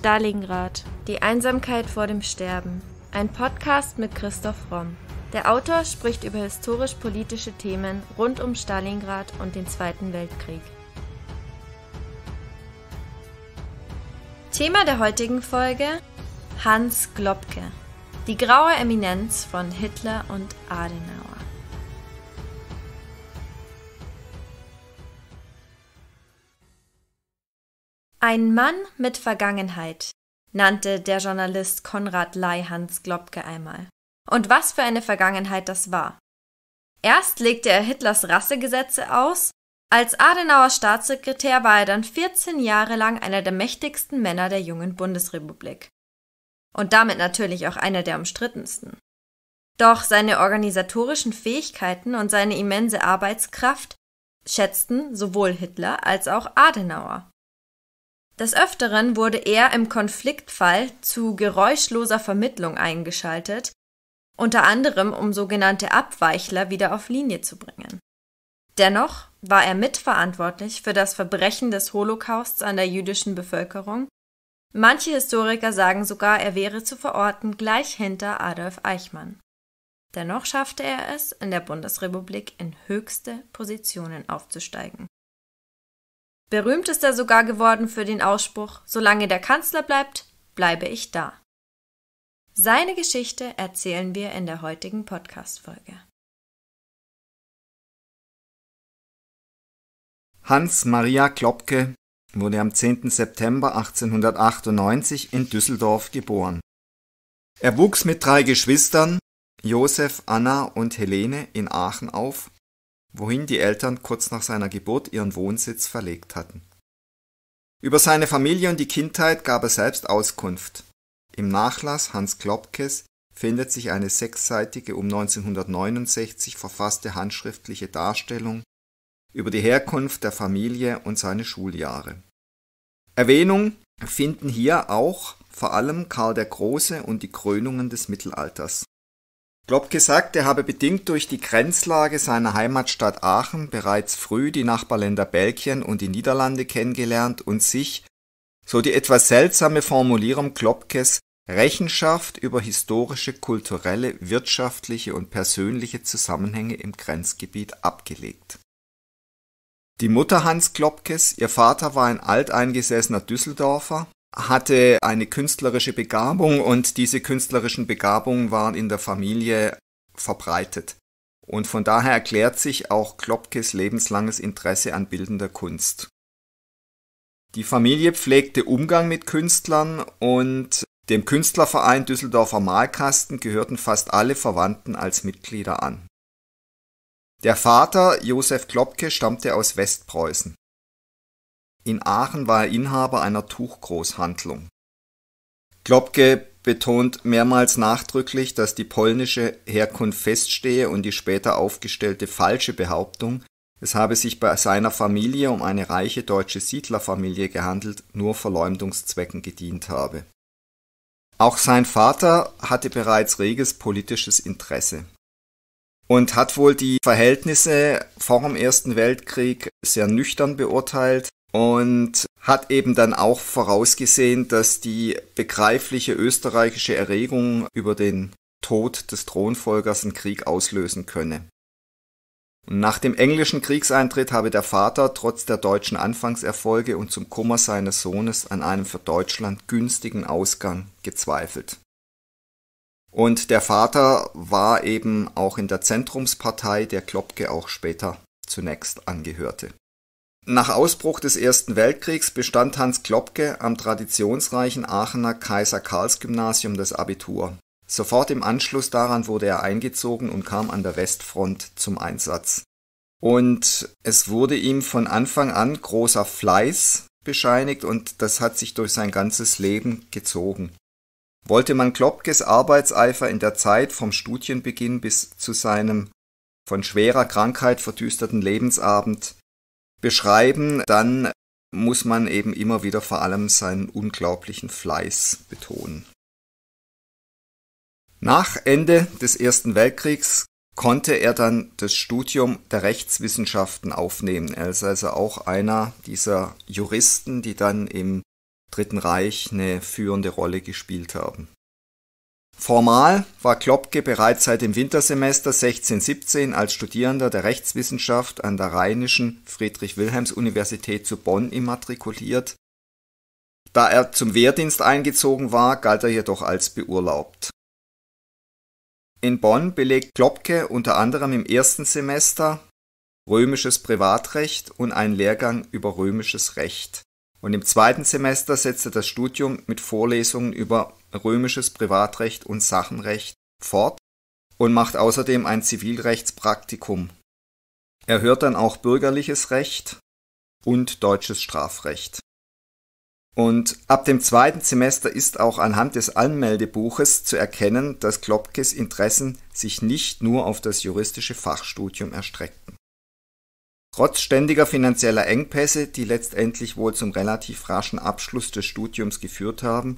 Stalingrad. Die Einsamkeit vor dem Sterben. Ein Podcast mit Christoph Romm. Der Autor spricht über historisch-politische Themen rund um Stalingrad und den Zweiten Weltkrieg. Thema der heutigen Folge Hans Globke, die graue Eminenz von Hitler und Adenauer. Ein Mann mit Vergangenheit nannte der Journalist Konrad Lei Hans Globke einmal. Und was für eine Vergangenheit das war. Erst legte er Hitlers Rassegesetze aus, als Adenauer Staatssekretär war er dann 14 Jahre lang einer der mächtigsten Männer der jungen Bundesrepublik. Und damit natürlich auch einer der umstrittensten. Doch seine organisatorischen Fähigkeiten und seine immense Arbeitskraft schätzten sowohl Hitler als auch Adenauer. Des Öfteren wurde er im Konfliktfall zu geräuschloser Vermittlung eingeschaltet, unter anderem um sogenannte Abweichler wieder auf Linie zu bringen. Dennoch war er mitverantwortlich für das Verbrechen des Holocausts an der jüdischen Bevölkerung. Manche Historiker sagen sogar, er wäre zu verorten gleich hinter Adolf Eichmann. Dennoch schaffte er es, in der Bundesrepublik in höchste Positionen aufzusteigen Berühmt ist er sogar geworden für den Ausspruch Solange der Kanzler bleibt, bleibe ich da. Seine Geschichte erzählen wir in der heutigen Podcast-Folge. Hans Maria Klopke wurde am 10. September 1898 in Düsseldorf geboren. Er wuchs mit drei Geschwistern, Josef, Anna und Helene, in Aachen auf wohin die Eltern kurz nach seiner Geburt ihren Wohnsitz verlegt hatten. Über seine Familie und die Kindheit gab er selbst Auskunft. Im Nachlass Hans Klopkes findet sich eine sechsseitige um 1969 verfasste handschriftliche Darstellung über die Herkunft der Familie und seine Schuljahre. Erwähnung finden hier auch vor allem Karl der Große und die Krönungen des Mittelalters. Globke sagt, er habe bedingt durch die Grenzlage seiner Heimatstadt Aachen bereits früh die Nachbarländer Belgien und die Niederlande kennengelernt und sich, so die etwas seltsame Formulierung Klopkes, Rechenschaft über historische, kulturelle, wirtschaftliche und persönliche Zusammenhänge im Grenzgebiet abgelegt. Die Mutter Hans Globkes, ihr Vater war ein alteingesessener Düsseldorfer hatte eine künstlerische Begabung und diese künstlerischen Begabungen waren in der Familie verbreitet. Und von daher erklärt sich auch Klopkes lebenslanges Interesse an bildender Kunst. Die Familie pflegte Umgang mit Künstlern und dem Künstlerverein Düsseldorfer Malkasten gehörten fast alle Verwandten als Mitglieder an. Der Vater Josef Klopke stammte aus Westpreußen. In Aachen war er Inhaber einer Tuchgroßhandlung. Klopke betont mehrmals nachdrücklich, dass die polnische Herkunft feststehe und die später aufgestellte falsche Behauptung, es habe sich bei seiner Familie um eine reiche deutsche Siedlerfamilie gehandelt, nur Verleumdungszwecken gedient habe. Auch sein Vater hatte bereits reges politisches Interesse und hat wohl die Verhältnisse vor dem Ersten Weltkrieg sehr nüchtern beurteilt und hat eben dann auch vorausgesehen, dass die begreifliche österreichische Erregung über den Tod des Thronfolgers einen Krieg auslösen könne. Und nach dem englischen Kriegseintritt habe der Vater trotz der deutschen Anfangserfolge und zum Kummer seines Sohnes an einem für Deutschland günstigen Ausgang gezweifelt. Und der Vater war eben auch in der Zentrumspartei, der Klopke auch später zunächst angehörte. Nach Ausbruch des Ersten Weltkriegs bestand Hans Klopke am traditionsreichen Aachener Kaiser-Karls-Gymnasium das Abitur. Sofort im Anschluss daran wurde er eingezogen und kam an der Westfront zum Einsatz. Und es wurde ihm von Anfang an großer Fleiß bescheinigt und das hat sich durch sein ganzes Leben gezogen. Wollte man Klopkes Arbeitseifer in der Zeit vom Studienbeginn bis zu seinem von schwerer Krankheit verdüsterten Lebensabend beschreiben, dann muss man eben immer wieder vor allem seinen unglaublichen Fleiß betonen. Nach Ende des Ersten Weltkriegs konnte er dann das Studium der Rechtswissenschaften aufnehmen. Er ist also auch einer dieser Juristen, die dann im Dritten Reich eine führende Rolle gespielt haben. Formal war Klopke bereits seit dem Wintersemester 1617 als Studierender der Rechtswissenschaft an der Rheinischen Friedrich-Wilhelms-Universität zu Bonn immatrikuliert. Da er zum Wehrdienst eingezogen war, galt er jedoch als beurlaubt. In Bonn belegt Klopke unter anderem im ersten Semester römisches Privatrecht und einen Lehrgang über römisches Recht. Und im zweiten Semester setzte das Studium mit Vorlesungen über römisches Privatrecht und Sachenrecht fort und macht außerdem ein Zivilrechtspraktikum. Er hört dann auch bürgerliches Recht und deutsches Strafrecht. Und ab dem zweiten Semester ist auch anhand des Anmeldebuches zu erkennen, dass Klopkes Interessen sich nicht nur auf das juristische Fachstudium erstrecken. Trotz ständiger finanzieller Engpässe, die letztendlich wohl zum relativ raschen Abschluss des Studiums geführt haben,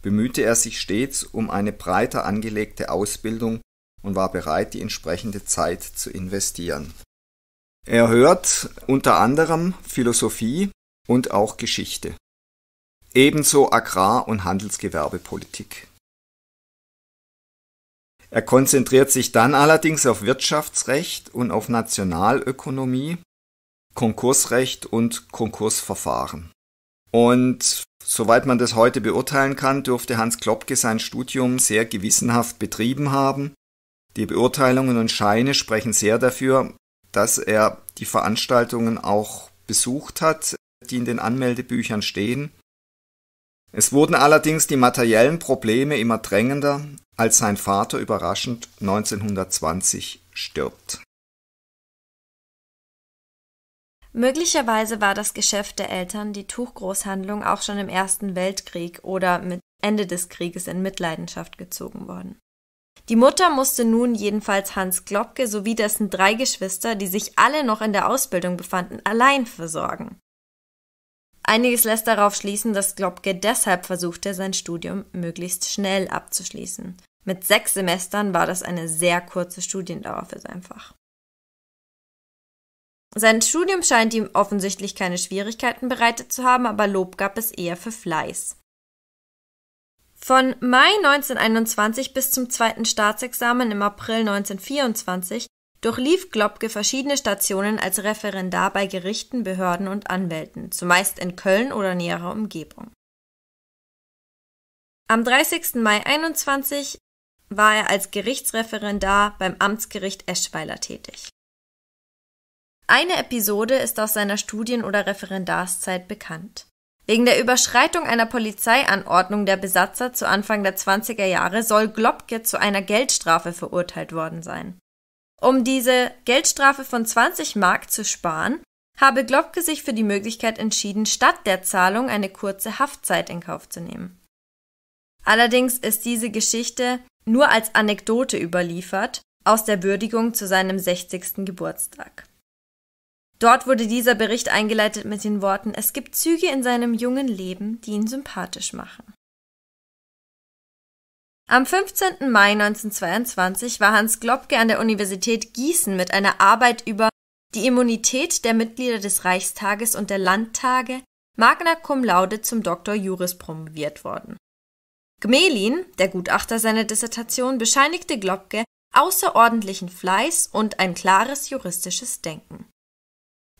bemühte er sich stets um eine breiter angelegte Ausbildung und war bereit, die entsprechende Zeit zu investieren. Er hört unter anderem Philosophie und auch Geschichte, ebenso Agrar- und Handelsgewerbepolitik. Er konzentriert sich dann allerdings auf Wirtschaftsrecht und auf Nationalökonomie Konkursrecht und Konkursverfahren. Und soweit man das heute beurteilen kann, dürfte Hans Klopke sein Studium sehr gewissenhaft betrieben haben. Die Beurteilungen und Scheine sprechen sehr dafür, dass er die Veranstaltungen auch besucht hat, die in den Anmeldebüchern stehen. Es wurden allerdings die materiellen Probleme immer drängender, als sein Vater überraschend 1920 stirbt. Möglicherweise war das Geschäft der Eltern die Tuchgroßhandlung auch schon im Ersten Weltkrieg oder mit Ende des Krieges in Mitleidenschaft gezogen worden. Die Mutter musste nun jedenfalls Hans Glopke sowie dessen drei Geschwister, die sich alle noch in der Ausbildung befanden, allein versorgen. Einiges lässt darauf schließen, dass Glopke deshalb versuchte, sein Studium möglichst schnell abzuschließen. Mit sechs Semestern war das eine sehr kurze Studiendauer für sein Fach. Sein Studium scheint ihm offensichtlich keine Schwierigkeiten bereitet zu haben, aber Lob gab es eher für Fleiß. Von Mai 1921 bis zum zweiten Staatsexamen im April 1924 durchlief Globke verschiedene Stationen als Referendar bei Gerichten, Behörden und Anwälten, zumeist in Köln oder näherer Umgebung. Am 30. Mai 21 war er als Gerichtsreferendar beim Amtsgericht Eschweiler tätig eine Episode ist aus seiner Studien- oder Referendarszeit bekannt. Wegen der Überschreitung einer Polizeianordnung der Besatzer zu Anfang der 20er Jahre soll Globke zu einer Geldstrafe verurteilt worden sein. Um diese Geldstrafe von 20 Mark zu sparen, habe Globke sich für die Möglichkeit entschieden, statt der Zahlung eine kurze Haftzeit in Kauf zu nehmen. Allerdings ist diese Geschichte nur als Anekdote überliefert aus der Würdigung zu seinem 60. Geburtstag. Dort wurde dieser Bericht eingeleitet mit den Worten, es gibt Züge in seinem jungen Leben, die ihn sympathisch machen. Am 15. Mai 1922 war Hans Globke an der Universität Gießen mit einer Arbeit über die Immunität der Mitglieder des Reichstages und der Landtage magna cum laude zum Doktor Juris promoviert worden. Gmelin, der Gutachter seiner Dissertation, bescheinigte Globke außerordentlichen Fleiß und ein klares juristisches Denken.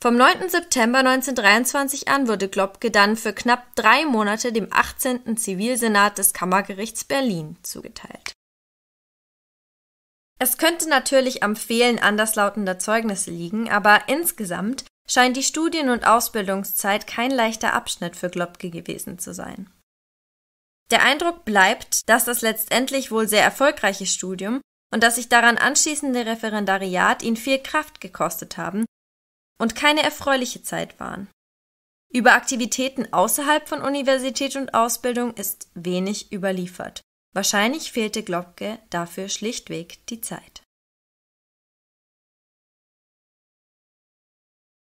Vom 9. September 1923 an wurde Globke dann für knapp drei Monate dem 18. Zivilsenat des Kammergerichts Berlin zugeteilt. Es könnte natürlich am Fehlen anderslautender Zeugnisse liegen, aber insgesamt scheint die Studien- und Ausbildungszeit kein leichter Abschnitt für Globke gewesen zu sein. Der Eindruck bleibt, dass das letztendlich wohl sehr erfolgreiche Studium und das sich daran anschließende Referendariat ihn viel Kraft gekostet haben und keine erfreuliche Zeit waren. Über Aktivitäten außerhalb von Universität und Ausbildung ist wenig überliefert. Wahrscheinlich fehlte Globke dafür schlichtweg die Zeit.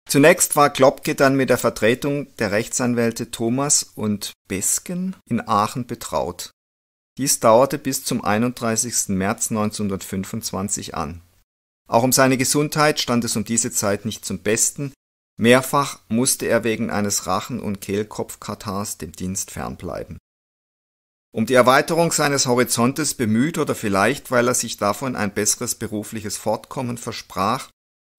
Zunächst war Globke dann mit der Vertretung der Rechtsanwälte Thomas und Besken in Aachen betraut. Dies dauerte bis zum 31. März 1925 an. Auch um seine Gesundheit stand es um diese Zeit nicht zum Besten, mehrfach musste er wegen eines Rachen- und Kehlkopfkatars dem Dienst fernbleiben. Um die Erweiterung seines Horizontes bemüht oder vielleicht, weil er sich davon ein besseres berufliches Fortkommen versprach,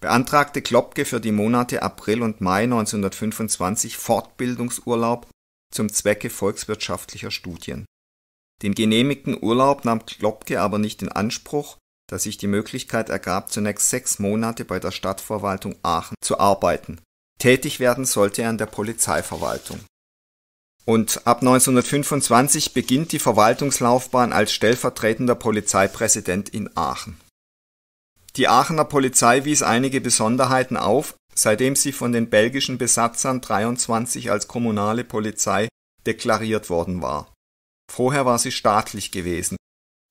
beantragte Klopke für die Monate April und Mai 1925 Fortbildungsurlaub zum Zwecke volkswirtschaftlicher Studien. Den genehmigten Urlaub nahm Klopke aber nicht in Anspruch, dass sich die Möglichkeit ergab, zunächst sechs Monate bei der Stadtverwaltung Aachen zu arbeiten. Tätig werden sollte er an der Polizeiverwaltung. Und ab 1925 beginnt die Verwaltungslaufbahn als stellvertretender Polizeipräsident in Aachen. Die Aachener Polizei wies einige Besonderheiten auf, seitdem sie von den belgischen Besatzern 23 als kommunale Polizei deklariert worden war. Vorher war sie staatlich gewesen.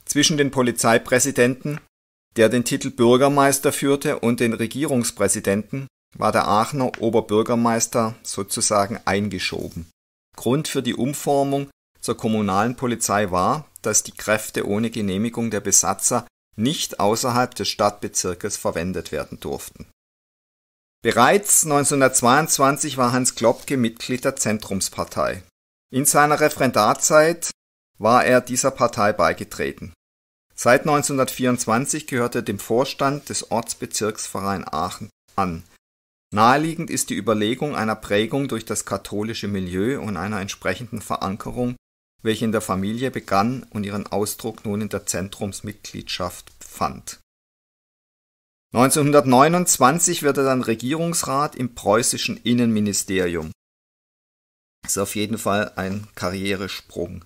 Zwischen den Polizeipräsidenten der den Titel Bürgermeister führte und den Regierungspräsidenten, war der Aachener Oberbürgermeister sozusagen eingeschoben. Grund für die Umformung zur kommunalen Polizei war, dass die Kräfte ohne Genehmigung der Besatzer nicht außerhalb des Stadtbezirkes verwendet werden durften. Bereits 1922 war Hans Klopke Mitglied der Zentrumspartei. In seiner Referendarzeit war er dieser Partei beigetreten. Seit 1924 gehört er dem Vorstand des Ortsbezirksverein Aachen an. Naheliegend ist die Überlegung einer Prägung durch das katholische Milieu und einer entsprechenden Verankerung, welche in der Familie begann und ihren Ausdruck nun in der Zentrumsmitgliedschaft fand. 1929 wird er dann Regierungsrat im preußischen Innenministerium. Ist auf jeden Fall ein Karrieresprung.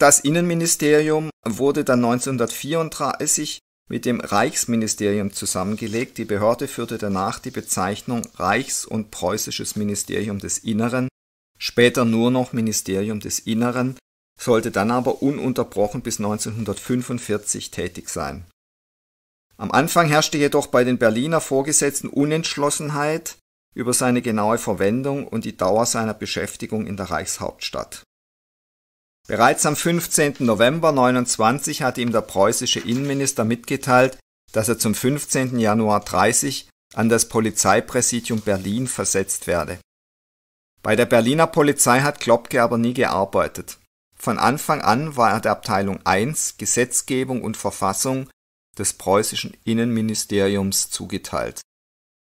Das Innenministerium wurde dann 1934 mit dem Reichsministerium zusammengelegt. Die Behörde führte danach die Bezeichnung Reichs- und Preußisches Ministerium des Inneren, später nur noch Ministerium des Inneren, sollte dann aber ununterbrochen bis 1945 tätig sein. Am Anfang herrschte jedoch bei den Berliner Vorgesetzten Unentschlossenheit über seine genaue Verwendung und die Dauer seiner Beschäftigung in der Reichshauptstadt. Bereits am 15. November 29 hatte ihm der preußische Innenminister mitgeteilt, dass er zum 15. Januar 30 an das Polizeipräsidium Berlin versetzt werde. Bei der Berliner Polizei hat Klopke aber nie gearbeitet. Von Anfang an war er der Abteilung 1 Gesetzgebung und Verfassung des preußischen Innenministeriums zugeteilt.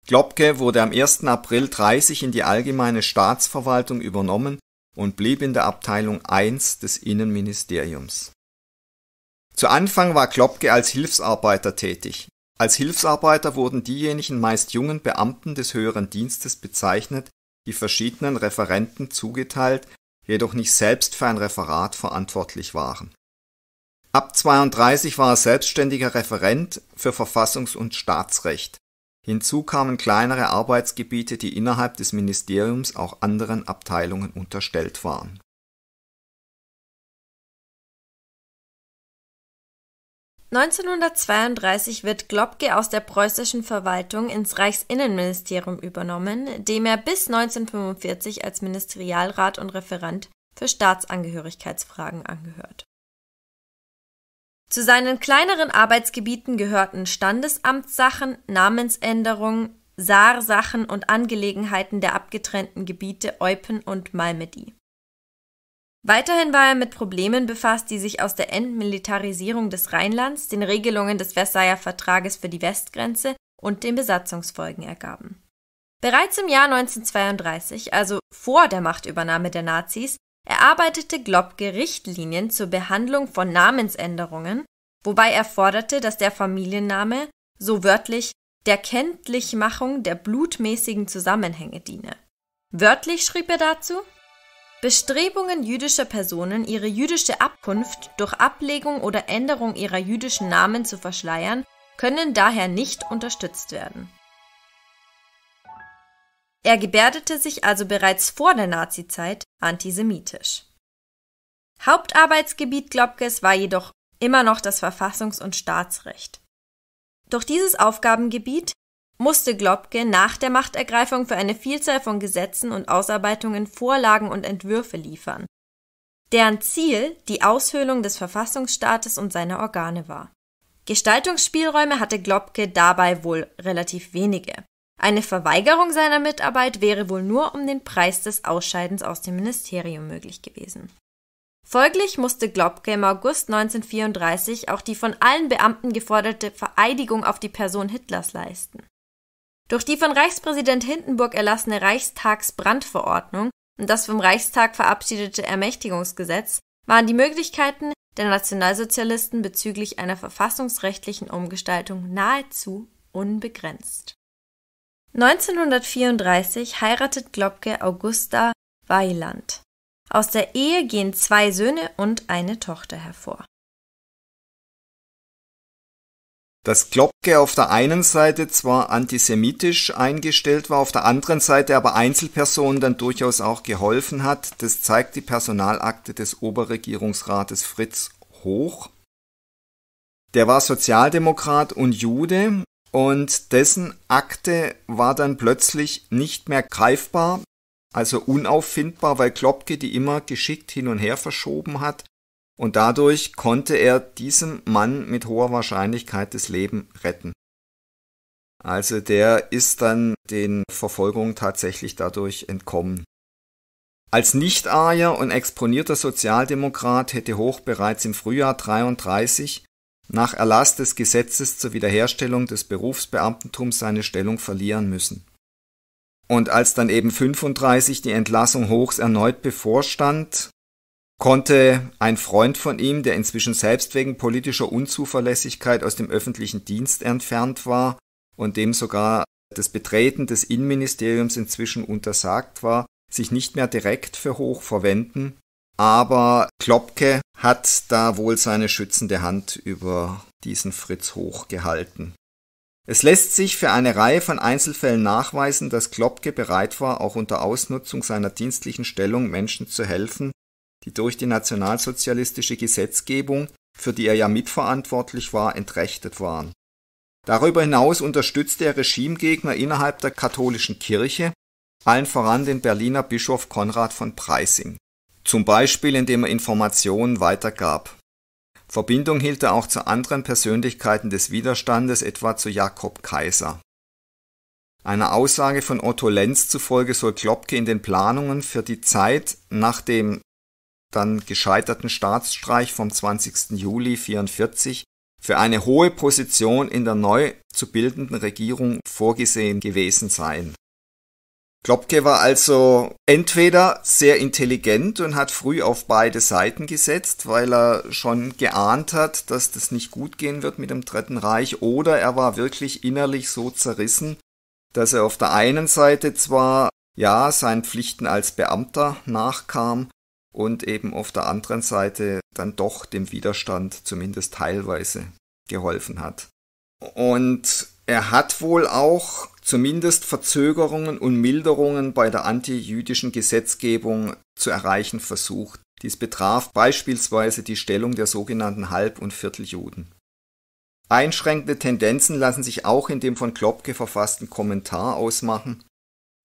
Klopke wurde am 1. April 30 in die allgemeine Staatsverwaltung übernommen und blieb in der Abteilung 1 des Innenministeriums. Zu Anfang war Klopke als Hilfsarbeiter tätig. Als Hilfsarbeiter wurden diejenigen meist jungen Beamten des höheren Dienstes bezeichnet, die verschiedenen Referenten zugeteilt, jedoch nicht selbst für ein Referat verantwortlich waren. Ab 32 war er selbstständiger Referent für Verfassungs- und Staatsrecht. Hinzu kamen kleinere Arbeitsgebiete, die innerhalb des Ministeriums auch anderen Abteilungen unterstellt waren. “1932 wird Globke aus der preußischen Verwaltung ins Reichsinnenministerium übernommen, dem er bis 1945 als Ministerialrat und Referent für Staatsangehörigkeitsfragen angehört zu seinen kleineren Arbeitsgebieten gehörten Standesamtssachen, Namensänderungen, Saarsachen und Angelegenheiten der abgetrennten Gebiete Eupen und Malmedy. Weiterhin war er mit Problemen befasst, die sich aus der Entmilitarisierung des Rheinlands, den Regelungen des Versailler Vertrages für die Westgrenze und den Besatzungsfolgen ergaben. Bereits im Jahr 1932, also vor der Machtübernahme der Nazis, erarbeitete Globke Richtlinien zur Behandlung von Namensänderungen, wobei er forderte, dass der Familienname, so wörtlich, der Kenntlichmachung der blutmäßigen Zusammenhänge diene. Wörtlich schrieb er dazu Bestrebungen jüdischer Personen, ihre jüdische Abkunft durch Ablegung oder Änderung ihrer jüdischen Namen zu verschleiern, können daher nicht unterstützt werden. Er gebärdete sich also bereits vor der Nazizeit antisemitisch. Hauptarbeitsgebiet Globkes war jedoch immer noch das Verfassungs- und Staatsrecht. Durch dieses Aufgabengebiet musste Globke nach der Machtergreifung für eine Vielzahl von Gesetzen und Ausarbeitungen Vorlagen und Entwürfe liefern, deren Ziel die Aushöhlung des Verfassungsstaates und seiner Organe war. Gestaltungsspielräume hatte Globke dabei wohl relativ wenige. Eine Verweigerung seiner Mitarbeit wäre wohl nur um den Preis des Ausscheidens aus dem Ministerium möglich gewesen. Folglich musste Globke im August 1934 auch die von allen Beamten geforderte Vereidigung auf die Person Hitlers leisten. Durch die von Reichspräsident Hindenburg erlassene Reichstagsbrandverordnung und das vom Reichstag verabschiedete Ermächtigungsgesetz waren die Möglichkeiten der Nationalsozialisten bezüglich einer verfassungsrechtlichen Umgestaltung nahezu unbegrenzt. 1934 heiratet Globke Augusta Weiland. Aus der Ehe gehen zwei Söhne und eine Tochter hervor. Dass Globke auf der einen Seite zwar antisemitisch eingestellt war, auf der anderen Seite aber Einzelpersonen dann durchaus auch geholfen hat, das zeigt die Personalakte des Oberregierungsrates Fritz Hoch. Der war Sozialdemokrat und Jude und dessen Akte war dann plötzlich nicht mehr greifbar, also unauffindbar, weil Klopke die immer geschickt hin und her verschoben hat und dadurch konnte er diesem Mann mit hoher Wahrscheinlichkeit das Leben retten. Also der ist dann den Verfolgungen tatsächlich dadurch entkommen. Als Nicht-Arier und exponierter Sozialdemokrat hätte Hoch bereits im Frühjahr 33 nach Erlass des Gesetzes zur Wiederherstellung des Berufsbeamtentums seine Stellung verlieren müssen. Und als dann eben 35 die Entlassung Hochs erneut bevorstand, konnte ein Freund von ihm, der inzwischen selbst wegen politischer Unzuverlässigkeit aus dem öffentlichen Dienst entfernt war und dem sogar das Betreten des Innenministeriums inzwischen untersagt war, sich nicht mehr direkt für Hoch verwenden, aber Klopke hat da wohl seine schützende Hand über diesen Fritz Hoch gehalten. Es lässt sich für eine Reihe von Einzelfällen nachweisen, dass Klopke bereit war, auch unter Ausnutzung seiner dienstlichen Stellung Menschen zu helfen, die durch die nationalsozialistische Gesetzgebung, für die er ja mitverantwortlich war, entrechtet waren. Darüber hinaus unterstützte er Regimegegner innerhalb der katholischen Kirche, allen voran den Berliner Bischof Konrad von Preissing zum Beispiel indem er Informationen weitergab. Verbindung hielt er auch zu anderen Persönlichkeiten des Widerstandes, etwa zu Jakob Kaiser. Einer Aussage von Otto Lenz zufolge soll Klopke in den Planungen für die Zeit nach dem dann gescheiterten Staatsstreich vom 20. Juli 1944 für eine hohe Position in der neu zu bildenden Regierung vorgesehen gewesen sein. Klopke war also entweder sehr intelligent und hat früh auf beide Seiten gesetzt, weil er schon geahnt hat, dass das nicht gut gehen wird mit dem Dritten Reich, oder er war wirklich innerlich so zerrissen, dass er auf der einen Seite zwar ja seinen Pflichten als Beamter nachkam und eben auf der anderen Seite dann doch dem Widerstand zumindest teilweise geholfen hat. Und er hat wohl auch zumindest Verzögerungen und Milderungen bei der antijüdischen Gesetzgebung zu erreichen versucht. Dies betraf beispielsweise die Stellung der sogenannten Halb- und Vierteljuden. Einschränkende Tendenzen lassen sich auch in dem von Klopke verfassten Kommentar ausmachen.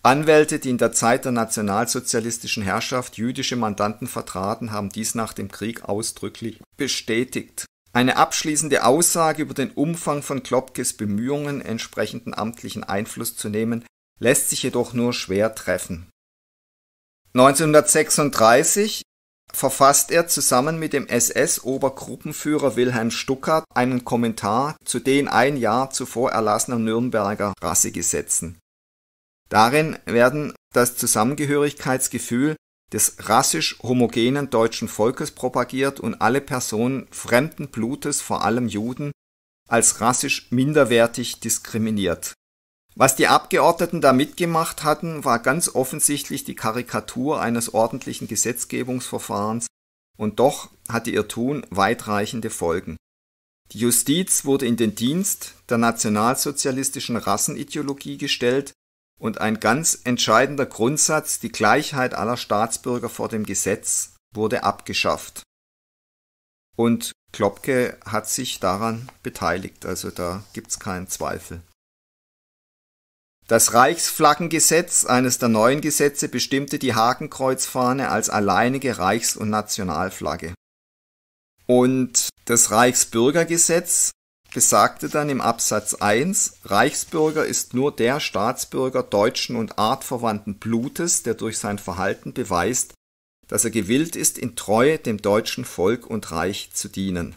Anwälte, die in der Zeit der nationalsozialistischen Herrschaft jüdische Mandanten vertraten, haben dies nach dem Krieg ausdrücklich bestätigt eine abschließende Aussage über den Umfang von Klopkes Bemühungen, entsprechenden amtlichen Einfluss zu nehmen, lässt sich jedoch nur schwer treffen. 1936 verfasst er zusammen mit dem SS-Obergruppenführer Wilhelm Stuckart einen Kommentar zu den ein Jahr zuvor erlassenen Nürnberger Rassegesetzen. Darin werden das Zusammengehörigkeitsgefühl des rassisch homogenen deutschen Volkes propagiert und alle Personen fremden Blutes, vor allem Juden, als rassisch minderwertig diskriminiert. Was die Abgeordneten da mitgemacht hatten, war ganz offensichtlich die Karikatur eines ordentlichen Gesetzgebungsverfahrens, und doch hatte ihr Tun weitreichende Folgen. Die Justiz wurde in den Dienst der nationalsozialistischen Rassenideologie gestellt und ein ganz entscheidender Grundsatz, die Gleichheit aller Staatsbürger vor dem Gesetz, wurde abgeschafft. Und Klopke hat sich daran beteiligt, also da gibt's keinen Zweifel. Das Reichsflaggengesetz, eines der neuen Gesetze, bestimmte die Hakenkreuzfahne als alleinige Reichs- und Nationalflagge. Und das Reichsbürgergesetz besagte dann im Absatz 1, Reichsbürger ist nur der Staatsbürger deutschen und artverwandten Blutes, der durch sein Verhalten beweist, dass er gewillt ist, in Treue dem deutschen Volk und Reich zu dienen.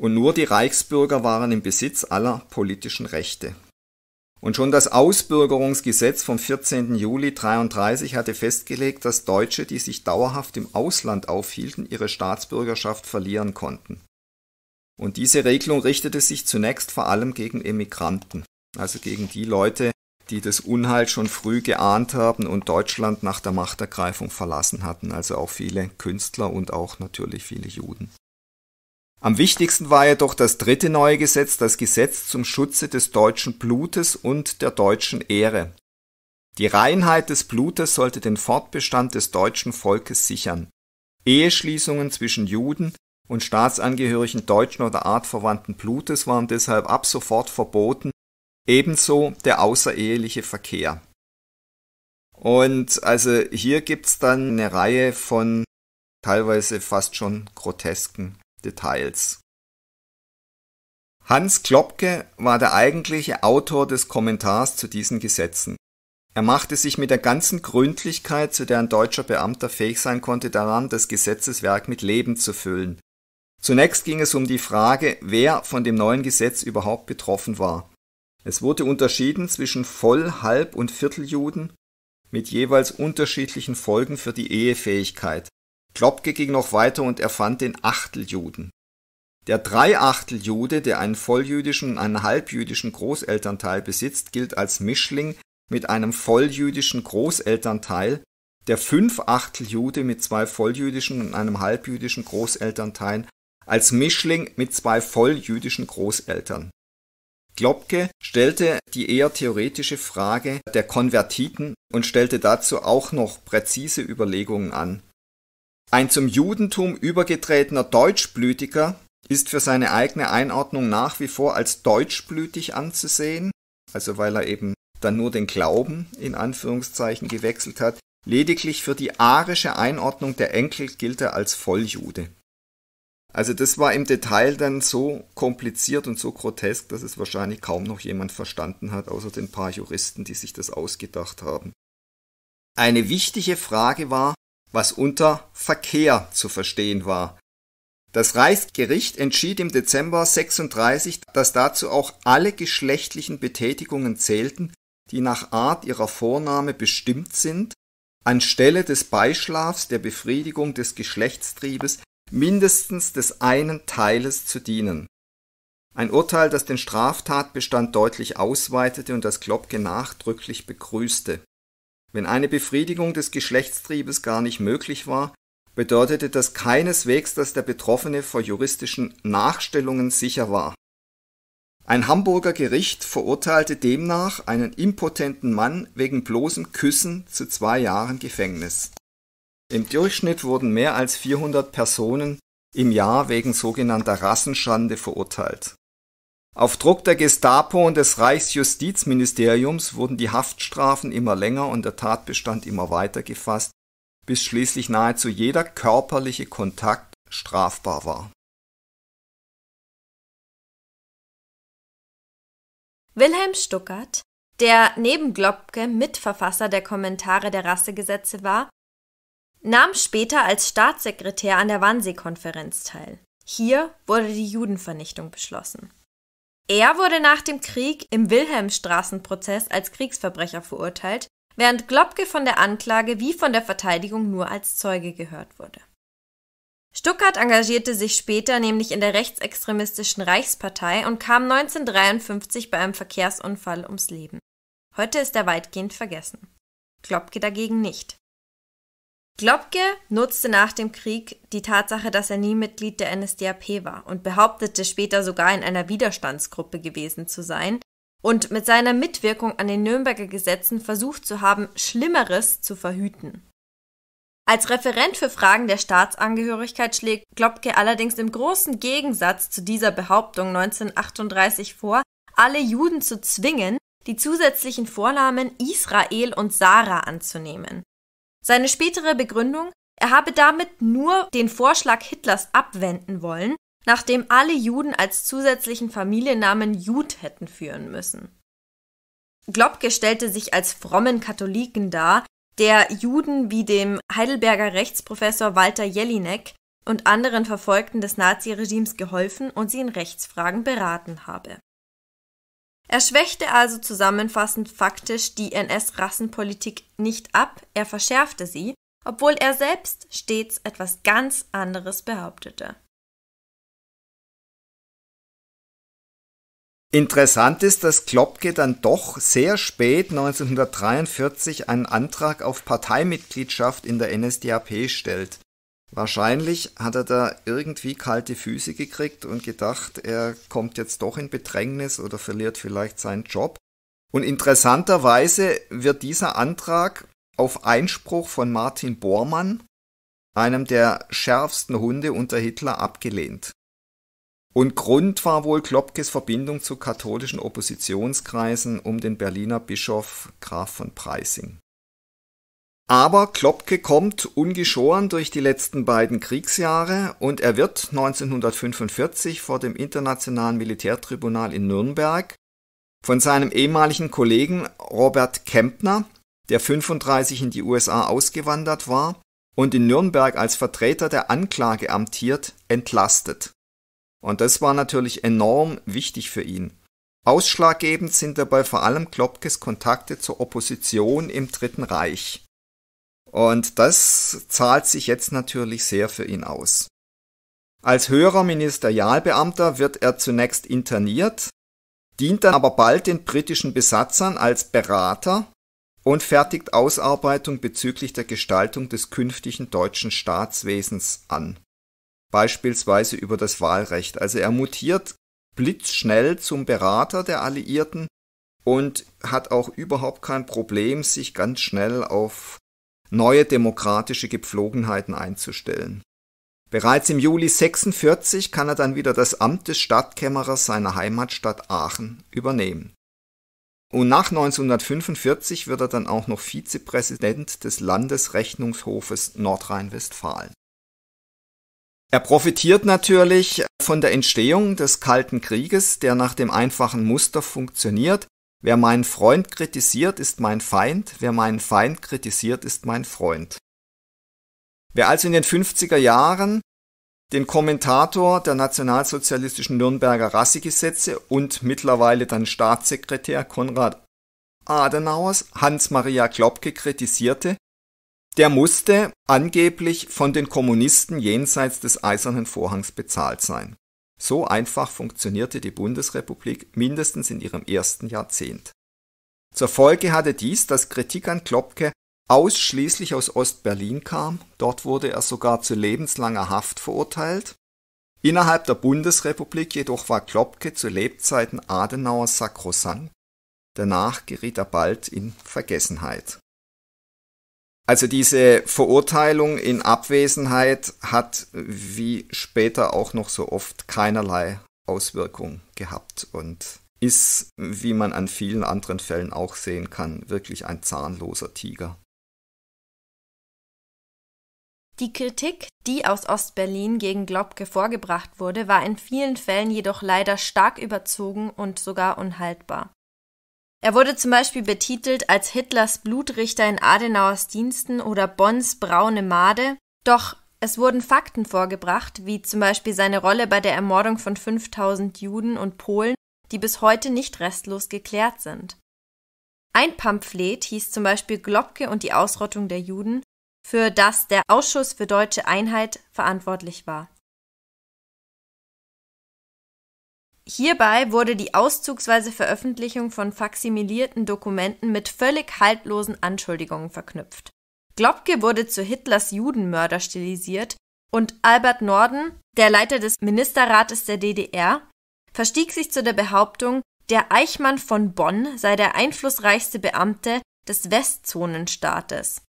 Und nur die Reichsbürger waren im Besitz aller politischen Rechte. Und schon das Ausbürgerungsgesetz vom 14. Juli 1933 hatte festgelegt, dass Deutsche, die sich dauerhaft im Ausland aufhielten, ihre Staatsbürgerschaft verlieren konnten. Und diese Regelung richtete sich zunächst vor allem gegen Emigranten, also gegen die Leute, die das Unheil schon früh geahnt haben und Deutschland nach der Machtergreifung verlassen hatten, also auch viele Künstler und auch natürlich viele Juden. Am wichtigsten war jedoch das dritte neue Gesetz, das Gesetz zum Schutze des deutschen Blutes und der deutschen Ehre. Die Reinheit des Blutes sollte den Fortbestand des deutschen Volkes sichern. Eheschließungen zwischen Juden und Staatsangehörigen deutschen oder artverwandten Blutes waren deshalb ab sofort verboten, ebenso der außereheliche Verkehr. Und also hier gibt's dann eine Reihe von teilweise fast schon grotesken Details. Hans Klopke war der eigentliche Autor des Kommentars zu diesen Gesetzen. Er machte sich mit der ganzen Gründlichkeit, zu der ein deutscher Beamter fähig sein konnte, daran, das Gesetzeswerk mit Leben zu füllen. Zunächst ging es um die Frage, wer von dem neuen Gesetz überhaupt betroffen war. Es wurde unterschieden zwischen Voll-, Halb- und Vierteljuden mit jeweils unterschiedlichen Folgen für die Ehefähigkeit. Klopke ging noch weiter und erfand den Achteljuden. Der Dreiachteljude, der einen volljüdischen und einen halbjüdischen Großelternteil besitzt, gilt als Mischling mit einem volljüdischen Großelternteil, der Fünfachteljude mit zwei volljüdischen und einem halbjüdischen Großelternteil als Mischling mit zwei voll jüdischen Großeltern. Globke stellte die eher theoretische Frage der Konvertiten und stellte dazu auch noch präzise Überlegungen an. Ein zum Judentum übergetretener Deutschblütiger ist für seine eigene Einordnung nach wie vor als deutschblütig anzusehen, also weil er eben dann nur den Glauben in Anführungszeichen gewechselt hat. Lediglich für die arische Einordnung der Enkel gilt er als Volljude. Also das war im Detail dann so kompliziert und so grotesk, dass es wahrscheinlich kaum noch jemand verstanden hat, außer den paar Juristen, die sich das ausgedacht haben. Eine wichtige Frage war, was unter Verkehr zu verstehen war. Das Reichsgericht entschied im Dezember 36, dass dazu auch alle geschlechtlichen Betätigungen zählten, die nach Art ihrer Vorname bestimmt sind, anstelle des Beischlafs, der Befriedigung des Geschlechtstriebes, mindestens des einen Teiles zu dienen. Ein Urteil, das den Straftatbestand deutlich ausweitete und das Klopke nachdrücklich begrüßte. Wenn eine Befriedigung des Geschlechtstriebes gar nicht möglich war, bedeutete das keineswegs, dass der Betroffene vor juristischen Nachstellungen sicher war. Ein Hamburger Gericht verurteilte demnach einen impotenten Mann wegen bloßem Küssen zu zwei Jahren Gefängnis. Im Durchschnitt wurden mehr als 400 Personen im Jahr wegen sogenannter Rassenschande verurteilt. Auf Druck der Gestapo und des Reichsjustizministeriums wurden die Haftstrafen immer länger und der Tatbestand immer weiter gefasst, bis schließlich nahezu jeder körperliche Kontakt strafbar war. Wilhelm Stuckert, der neben Globke Mitverfasser der Kommentare der Rassegesetze war, nahm später als Staatssekretär an der Wannsee-Konferenz teil. Hier wurde die Judenvernichtung beschlossen. Er wurde nach dem Krieg im Wilhelmstraßenprozess als Kriegsverbrecher verurteilt, während Globke von der Anklage wie von der Verteidigung nur als Zeuge gehört wurde. Stuckart engagierte sich später nämlich in der rechtsextremistischen Reichspartei und kam 1953 bei einem Verkehrsunfall ums Leben. Heute ist er weitgehend vergessen. Globke dagegen nicht. Globke nutzte nach dem Krieg die Tatsache, dass er nie Mitglied der NSDAP war und behauptete später sogar in einer Widerstandsgruppe gewesen zu sein und mit seiner Mitwirkung an den Nürnberger Gesetzen versucht zu haben, Schlimmeres zu verhüten. Als Referent für Fragen der Staatsangehörigkeit schlägt Globke allerdings im großen Gegensatz zu dieser Behauptung 1938 vor, alle Juden zu zwingen, die zusätzlichen Vornamen Israel und Sarah anzunehmen. Seine spätere Begründung, er habe damit nur den Vorschlag Hitlers abwenden wollen, nachdem alle Juden als zusätzlichen Familiennamen Jud hätten führen müssen. Globke stellte sich als frommen Katholiken dar, der Juden wie dem Heidelberger Rechtsprofessor Walter Jelinek und anderen Verfolgten des Naziregimes geholfen und sie in Rechtsfragen beraten habe er schwächte also zusammenfassend faktisch die NS-Rassenpolitik nicht ab, er verschärfte sie, obwohl er selbst stets etwas ganz anderes behauptete. Interessant ist, dass Klopke dann doch sehr spät 1943 einen Antrag auf Parteimitgliedschaft in der NSDAP stellt Wahrscheinlich hat er da irgendwie kalte Füße gekriegt und gedacht, er kommt jetzt doch in Bedrängnis oder verliert vielleicht seinen Job. Und interessanterweise wird dieser Antrag auf Einspruch von Martin Bormann, einem der schärfsten Hunde unter Hitler, abgelehnt. Und Grund war wohl Klopkes Verbindung zu katholischen Oppositionskreisen um den Berliner Bischof Graf von Preising. Aber Klopke kommt ungeschoren durch die letzten beiden Kriegsjahre und er wird 1945 vor dem Internationalen Militärtribunal in Nürnberg von seinem ehemaligen Kollegen Robert Kempner, der 35 in die USA ausgewandert war und in Nürnberg als Vertreter der Anklage amtiert, entlastet. Und das war natürlich enorm wichtig für ihn. Ausschlaggebend sind dabei vor allem Klopkes Kontakte zur Opposition im Dritten Reich. Und das zahlt sich jetzt natürlich sehr für ihn aus. Als höherer Ministerialbeamter wird er zunächst interniert, dient dann aber bald den britischen Besatzern als Berater und fertigt Ausarbeitung bezüglich der Gestaltung des künftigen deutschen Staatswesens an. Beispielsweise über das Wahlrecht. Also er mutiert blitzschnell zum Berater der Alliierten und hat auch überhaupt kein Problem, sich ganz schnell auf neue demokratische Gepflogenheiten einzustellen. Bereits im Juli 46 kann er dann wieder das Amt des Stadtkämmerers seiner Heimatstadt Aachen übernehmen. Und nach 1945 wird er dann auch noch Vizepräsident des Landesrechnungshofes Nordrhein-Westfalen. Er profitiert natürlich von der Entstehung des Kalten Krieges, der nach dem einfachen Muster funktioniert, Wer meinen Freund kritisiert, ist mein Feind, wer meinen Feind kritisiert, ist mein Freund. Wer also in den 50er Jahren den Kommentator der nationalsozialistischen Nürnberger Rassegesetze und mittlerweile dann Staatssekretär Konrad Adenauers Hans-Maria Klopke kritisierte, der musste angeblich von den Kommunisten jenseits des eisernen Vorhangs bezahlt sein. So einfach funktionierte die Bundesrepublik mindestens in ihrem ersten Jahrzehnt. Zur Folge hatte dies, dass Kritik an Klopke ausschließlich aus Ostberlin kam, dort wurde er sogar zu lebenslanger Haft verurteilt, innerhalb der Bundesrepublik jedoch war Klopke zu Lebzeiten Adenauer sakrosankt, danach geriet er bald in Vergessenheit. Also diese Verurteilung in Abwesenheit hat, wie später auch noch so oft, keinerlei Auswirkung gehabt und ist, wie man an vielen anderen Fällen auch sehen kann, wirklich ein zahnloser Tiger. Die Kritik, die aus Ostberlin gegen Globke vorgebracht wurde, war in vielen Fällen jedoch leider stark überzogen und sogar unhaltbar. Er wurde zum Beispiel betitelt als Hitlers Blutrichter in Adenauers Diensten oder Bonns braune Made, doch es wurden Fakten vorgebracht, wie zum Beispiel seine Rolle bei der Ermordung von 5000 Juden und Polen, die bis heute nicht restlos geklärt sind. Ein Pamphlet hieß zum Beispiel Globke und die Ausrottung der Juden, für das der Ausschuss für deutsche Einheit verantwortlich war Hierbei wurde die auszugsweise Veröffentlichung von faksimilierten Dokumenten mit völlig haltlosen Anschuldigungen verknüpft. Globke wurde zu Hitlers Judenmörder stilisiert und Albert Norden, der Leiter des Ministerrates der DDR, verstieg sich zu der Behauptung, der Eichmann von Bonn sei der einflussreichste Beamte des Westzonenstaates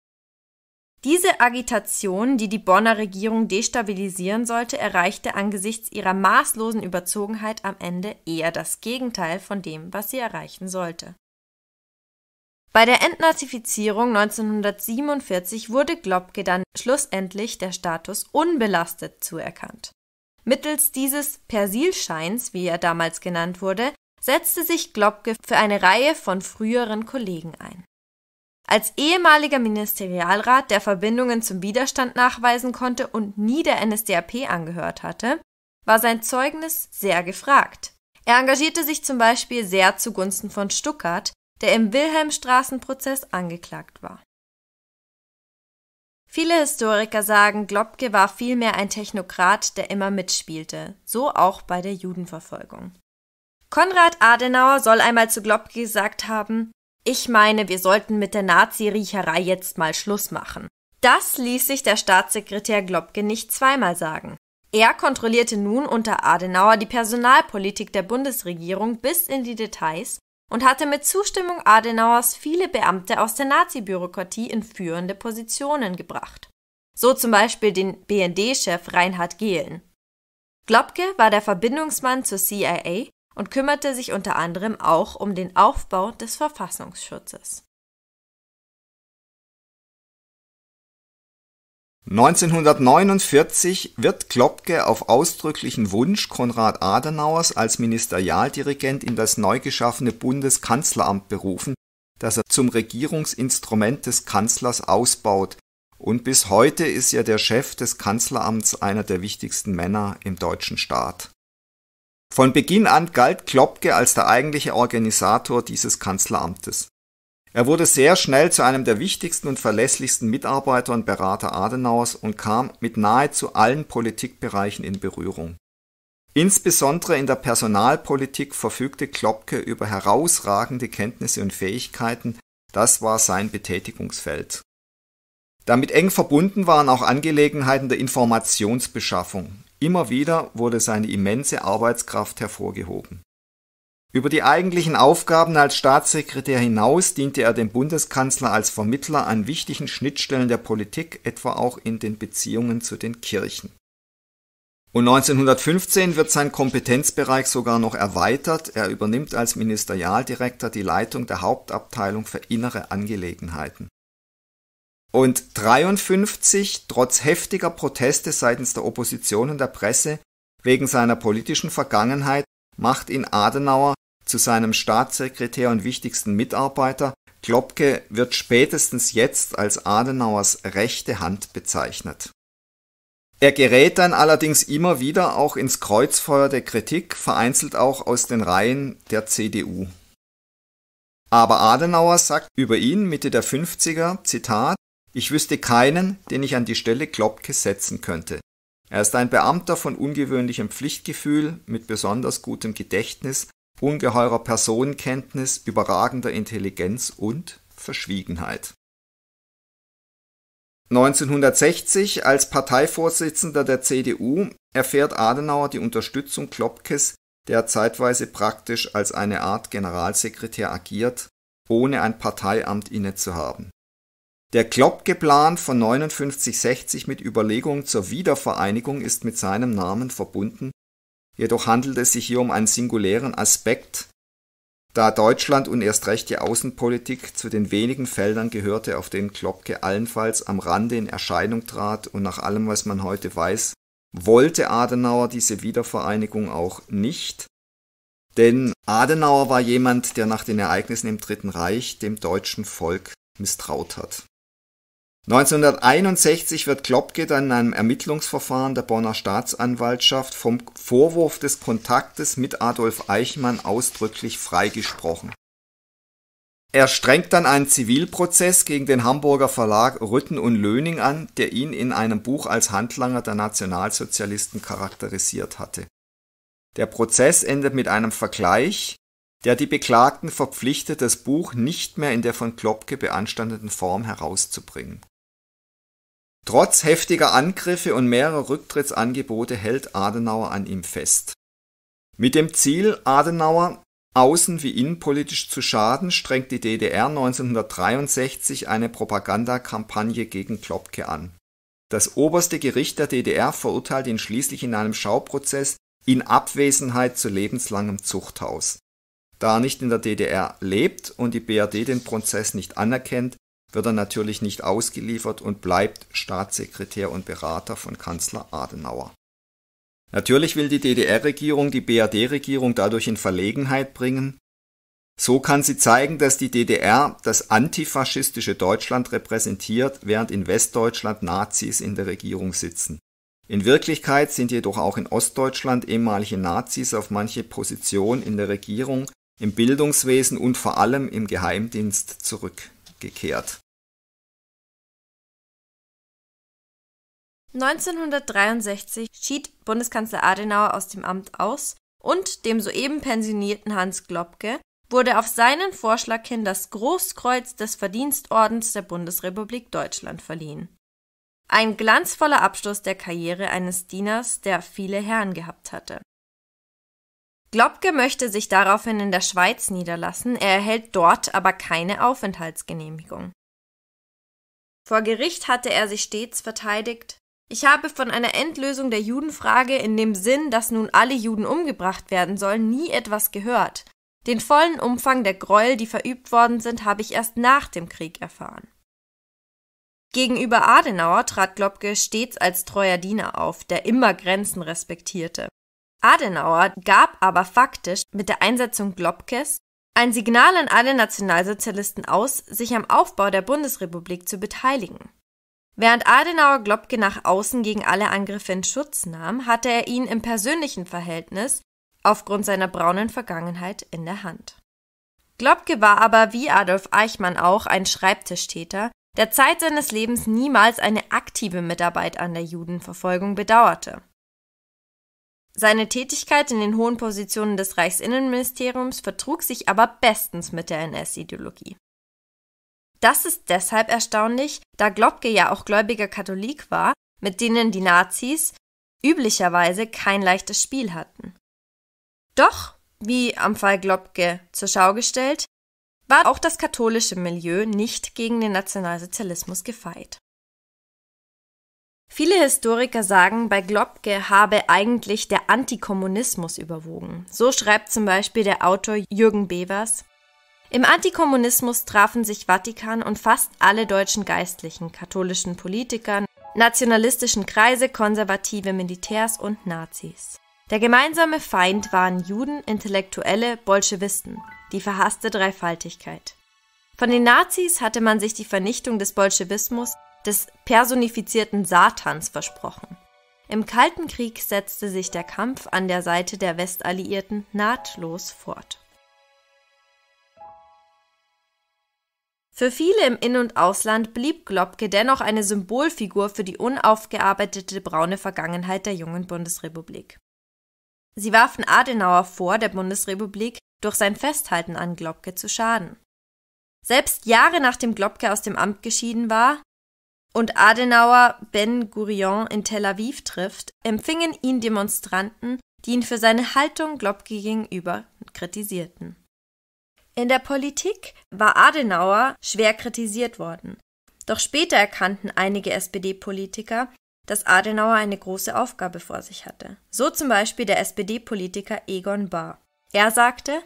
diese Agitation, die die Bonner Regierung destabilisieren sollte, erreichte angesichts ihrer maßlosen Überzogenheit am Ende eher das Gegenteil von dem, was sie erreichen sollte. Bei der Entnazifizierung 1947 wurde Globke dann schlussendlich der Status unbelastet zuerkannt. Mittels dieses Persilscheins, wie er damals genannt wurde, setzte sich Globke für eine Reihe von früheren Kollegen ein als ehemaliger Ministerialrat, der Verbindungen zum Widerstand nachweisen konnte und nie der NSDAP angehört hatte, war sein Zeugnis sehr gefragt. Er engagierte sich zum Beispiel sehr zugunsten von Stuckart, der im Wilhelmstraßenprozess angeklagt war. Viele Historiker sagen, Globke war vielmehr ein Technokrat, der immer mitspielte, so auch bei der Judenverfolgung. Konrad Adenauer soll einmal zu Globke gesagt haben, ich meine, wir sollten mit der Nazi-Riecherei jetzt mal Schluss machen. Das ließ sich der Staatssekretär Globke nicht zweimal sagen. Er kontrollierte nun unter Adenauer die Personalpolitik der Bundesregierung bis in die Details und hatte mit Zustimmung Adenauers viele Beamte aus der Nazi-Bürokratie in führende Positionen gebracht. So zum Beispiel den BND-Chef Reinhard Gehlen. Globke war der Verbindungsmann zur CIA und kümmerte sich unter anderem auch um den Aufbau des Verfassungsschutzes. 1949 wird Klopke auf ausdrücklichen Wunsch Konrad Adenauers als Ministerialdirigent in das neu geschaffene Bundeskanzleramt berufen, das er zum Regierungsinstrument des Kanzlers ausbaut, und bis heute ist ja der Chef des Kanzleramts einer der wichtigsten Männer im deutschen Staat. Von Beginn an galt Klopke als der eigentliche Organisator dieses Kanzleramtes. Er wurde sehr schnell zu einem der wichtigsten und verlässlichsten Mitarbeiter und Berater Adenauers und kam mit nahezu allen Politikbereichen in Berührung. Insbesondere in der Personalpolitik verfügte Klopke über herausragende Kenntnisse und Fähigkeiten, das war sein Betätigungsfeld. Damit eng verbunden waren auch Angelegenheiten der Informationsbeschaffung. Immer wieder wurde seine immense Arbeitskraft hervorgehoben. Über die eigentlichen Aufgaben als Staatssekretär hinaus diente er dem Bundeskanzler als Vermittler an wichtigen Schnittstellen der Politik, etwa auch in den Beziehungen zu den Kirchen. Und 1915 wird sein Kompetenzbereich sogar noch erweitert. Er übernimmt als Ministerialdirektor die Leitung der Hauptabteilung für innere Angelegenheiten. Und 53, trotz heftiger Proteste seitens der Opposition und der Presse wegen seiner politischen Vergangenheit, macht ihn Adenauer zu seinem Staatssekretär und wichtigsten Mitarbeiter. Klopke wird spätestens jetzt als Adenauers rechte Hand bezeichnet. Er gerät dann allerdings immer wieder auch ins Kreuzfeuer der Kritik, vereinzelt auch aus den Reihen der CDU. Aber Adenauer sagt über ihn Mitte der 50er, Zitat, ich wüsste keinen, den ich an die Stelle Klopkes setzen könnte. Er ist ein Beamter von ungewöhnlichem Pflichtgefühl, mit besonders gutem Gedächtnis, ungeheurer Personenkenntnis, überragender Intelligenz und Verschwiegenheit. 1960 als Parteivorsitzender der CDU erfährt Adenauer die Unterstützung Klopkes, der zeitweise praktisch als eine Art Generalsekretär agiert, ohne ein Parteiamt inne zu haben. Der Klopp-Geplan von 5960 mit Überlegungen zur Wiedervereinigung ist mit seinem Namen verbunden, jedoch handelt es sich hier um einen singulären Aspekt, da Deutschland und erst recht die Außenpolitik zu den wenigen Feldern gehörte, auf denen Klopke allenfalls am Rande in Erscheinung trat und nach allem, was man heute weiß, wollte Adenauer diese Wiedervereinigung auch nicht, denn Adenauer war jemand, der nach den Ereignissen im Dritten Reich dem deutschen Volk misstraut hat. 1961 wird Klopke dann in einem Ermittlungsverfahren der Bonner Staatsanwaltschaft vom Vorwurf des Kontaktes mit Adolf Eichmann ausdrücklich freigesprochen. Er strengt dann einen Zivilprozess gegen den Hamburger Verlag Rütten und Löning an, der ihn in einem Buch als Handlanger der Nationalsozialisten charakterisiert hatte. Der Prozess endet mit einem Vergleich, der die Beklagten verpflichtet, das Buch nicht mehr in der von Klopke beanstandeten Form herauszubringen Trotz heftiger Angriffe und mehrerer Rücktrittsangebote hält Adenauer an ihm fest. Mit dem Ziel, Adenauer außen- wie innenpolitisch zu schaden, strengt die DDR 1963 eine Propagandakampagne gegen Klopke an. Das oberste Gericht der DDR verurteilt ihn schließlich in einem Schauprozess in Abwesenheit zu lebenslangem Zuchthaus. Da er nicht in der DDR lebt und die BRD den Prozess nicht anerkennt, wird er natürlich nicht ausgeliefert und bleibt Staatssekretär und Berater von Kanzler Adenauer. Natürlich will die DDR-Regierung die BRD-Regierung dadurch in Verlegenheit bringen. So kann sie zeigen, dass die DDR das antifaschistische Deutschland repräsentiert, während in Westdeutschland Nazis in der Regierung sitzen. In Wirklichkeit sind jedoch auch in Ostdeutschland ehemalige Nazis auf manche Position in der Regierung, im Bildungswesen und vor allem im Geheimdienst zurückgekehrt. 1963 schied Bundeskanzler Adenauer aus dem Amt aus und dem soeben pensionierten Hans Globke wurde auf seinen Vorschlag hin das Großkreuz des Verdienstordens der Bundesrepublik Deutschland verliehen. Ein glanzvoller Abschluss der Karriere eines Dieners, der viele Herren gehabt hatte. Globke möchte sich daraufhin in der Schweiz niederlassen, er erhält dort aber keine Aufenthaltsgenehmigung. Vor Gericht hatte er sich stets verteidigt, ich habe von einer Endlösung der Judenfrage in dem Sinn, dass nun alle Juden umgebracht werden sollen, nie etwas gehört. Den vollen Umfang der Gräuel, die verübt worden sind, habe ich erst nach dem Krieg erfahren. Gegenüber Adenauer trat Globke stets als treuer Diener auf, der immer Grenzen respektierte. Adenauer gab aber faktisch mit der Einsetzung Globkes ein Signal an alle Nationalsozialisten aus, sich am Aufbau der Bundesrepublik zu beteiligen. Während Adenauer Globke nach außen gegen alle Angriffe in Schutz nahm, hatte er ihn im persönlichen Verhältnis aufgrund seiner braunen Vergangenheit in der Hand. Globke war aber wie Adolf Eichmann auch ein Schreibtischtäter, der Zeit seines Lebens niemals eine aktive Mitarbeit an der Judenverfolgung bedauerte. Seine Tätigkeit in den hohen Positionen des Reichsinnenministeriums vertrug sich aber bestens mit der NS-Ideologie. Das ist deshalb erstaunlich, da Globke ja auch gläubiger Katholik war, mit denen die Nazis üblicherweise kein leichtes Spiel hatten. Doch, wie am Fall Globke zur Schau gestellt, war auch das katholische Milieu nicht gegen den Nationalsozialismus gefeit. Viele Historiker sagen, bei Globke habe eigentlich der Antikommunismus überwogen. So schreibt zum Beispiel der Autor Jürgen Bevers im Antikommunismus trafen sich Vatikan und fast alle deutschen Geistlichen, katholischen Politiker, nationalistischen Kreise, konservative Militärs und Nazis. Der gemeinsame Feind waren Juden, Intellektuelle, Bolschewisten, die verhasste Dreifaltigkeit. Von den Nazis hatte man sich die Vernichtung des Bolschewismus, des personifizierten Satans, versprochen. Im Kalten Krieg setzte sich der Kampf an der Seite der Westalliierten nahtlos fort. Für viele im In- und Ausland blieb Globke dennoch eine Symbolfigur für die unaufgearbeitete braune Vergangenheit der jungen Bundesrepublik. Sie warfen Adenauer vor, der Bundesrepublik durch sein Festhalten an Globke zu schaden. Selbst Jahre nachdem Globke aus dem Amt geschieden war und Adenauer Ben Gurion in Tel Aviv trifft, empfingen ihn Demonstranten, die ihn für seine Haltung Globke gegenüber kritisierten. In der Politik war Adenauer schwer kritisiert worden. Doch später erkannten einige SPD-Politiker, dass Adenauer eine große Aufgabe vor sich hatte. So zum Beispiel der SPD-Politiker Egon Bahr. Er sagte,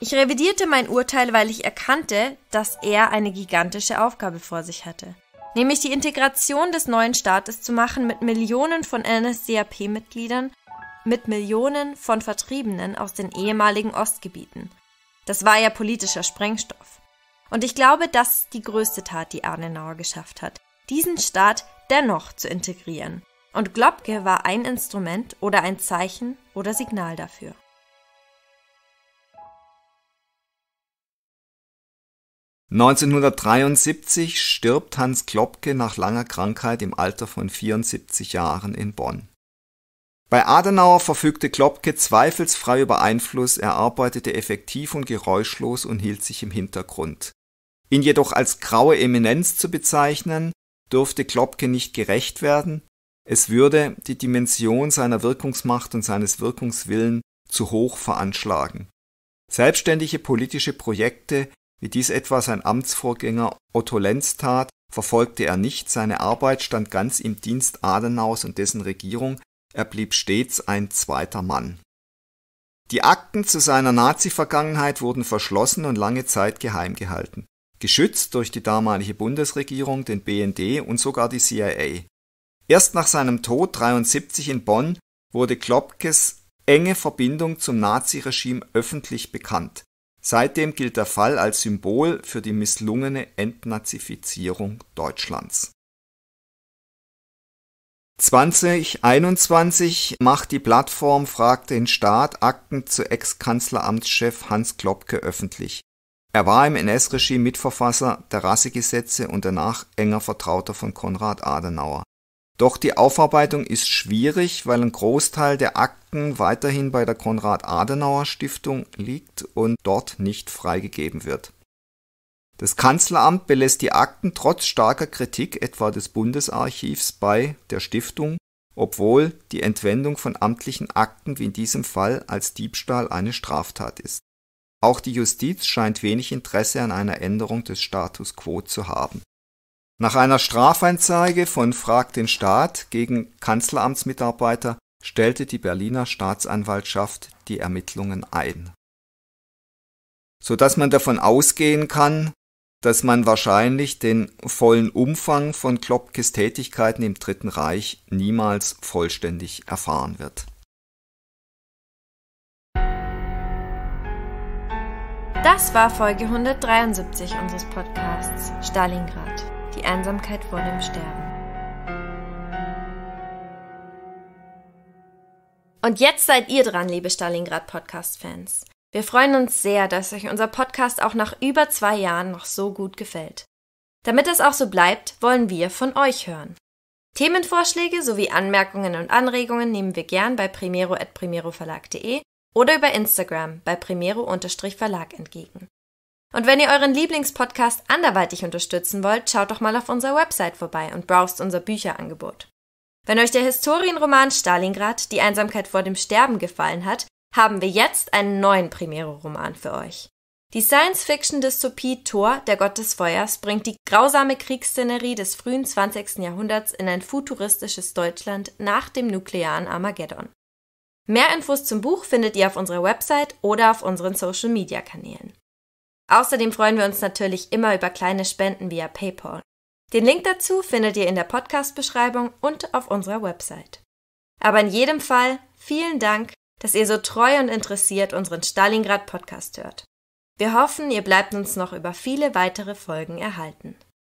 ich revidierte mein Urteil, weil ich erkannte, dass er eine gigantische Aufgabe vor sich hatte. Nämlich die Integration des neuen Staates zu machen mit Millionen von NSDAP-Mitgliedern, mit Millionen von Vertriebenen aus den ehemaligen Ostgebieten. Das war ja politischer Sprengstoff. Und ich glaube, das ist die größte Tat, die Adenauer geschafft hat, diesen Staat dennoch zu integrieren. Und Globke war ein Instrument oder ein Zeichen oder Signal dafür. (1973) stirbt Hans Globke nach langer Krankheit im Alter von 74 Jahren in Bonn bei Adenauer verfügte Klopke zweifelsfrei über Einfluss, er arbeitete effektiv und geräuschlos und hielt sich im Hintergrund. Ihn jedoch als graue Eminenz zu bezeichnen, dürfte Klopke nicht gerecht werden, es würde die Dimension seiner Wirkungsmacht und seines Wirkungswillen zu hoch veranschlagen. Selbstständige politische Projekte, wie dies etwa sein Amtsvorgänger Otto Lenz tat, verfolgte er nicht, seine Arbeit stand ganz im Dienst Adenauers und dessen Regierung, er blieb stets ein zweiter Mann. Die Akten zu seiner Nazi-Vergangenheit wurden verschlossen und lange Zeit geheim gehalten, geschützt durch die damalige Bundesregierung, den BND und sogar die CIA. Erst nach seinem Tod 73 in Bonn wurde Klopkes enge Verbindung zum Naziregime öffentlich bekannt. Seitdem gilt der Fall als Symbol für die misslungene Entnazifizierung Deutschlands. 2021 macht die Plattform Frag den Staat Akten zu Ex-Kanzleramtschef Hans Klopke öffentlich. Er war im NS-Regime Mitverfasser der Rassegesetze und danach enger Vertrauter von Konrad Adenauer. Doch die Aufarbeitung ist schwierig, weil ein Großteil der Akten weiterhin bei der Konrad Adenauer Stiftung liegt und dort nicht freigegeben wird. Das Kanzleramt belässt die Akten trotz starker Kritik etwa des Bundesarchivs bei der Stiftung, obwohl die Entwendung von amtlichen Akten wie in diesem Fall als Diebstahl eine Straftat ist. Auch die Justiz scheint wenig Interesse an einer Änderung des Status quo zu haben. Nach einer Strafanzeige von Frag den Staat gegen Kanzleramtsmitarbeiter stellte die Berliner Staatsanwaltschaft die Ermittlungen ein. Sodass man davon ausgehen kann, dass man wahrscheinlich den vollen Umfang von Klopkes Tätigkeiten im Dritten Reich niemals vollständig erfahren wird. Das war Folge 173 unseres Podcasts Stalingrad. Die Einsamkeit vor dem Sterben. Und jetzt seid ihr dran, liebe Stalingrad-Podcast-Fans. Wir freuen uns sehr, dass euch unser Podcast auch nach über zwei Jahren noch so gut gefällt. Damit das auch so bleibt, wollen wir von euch hören. Themenvorschläge sowie Anmerkungen und Anregungen nehmen wir gern bei primero.primeroverlag.de oder über Instagram bei primero-verlag entgegen. Und wenn ihr euren Lieblingspodcast anderweitig unterstützen wollt, schaut doch mal auf unserer Website vorbei und browst unser Bücherangebot. Wenn euch der Historienroman Stalingrad, die Einsamkeit vor dem Sterben gefallen hat, haben wir jetzt einen neuen Premiere-Roman für euch. Die Science-Fiction-Dystopie Thor, der Gott des Feuers, bringt die grausame Kriegsszenerie des frühen 20. Jahrhunderts in ein futuristisches Deutschland nach dem nuklearen Armageddon. Mehr Infos zum Buch findet ihr auf unserer Website oder auf unseren Social-Media-Kanälen. Außerdem freuen wir uns natürlich immer über kleine Spenden via PayPal. Den Link dazu findet ihr in der Podcast-Beschreibung und auf unserer Website. Aber in jedem Fall vielen Dank dass ihr so treu und interessiert unseren Stalingrad-Podcast hört. Wir hoffen, ihr bleibt uns noch über viele weitere Folgen erhalten.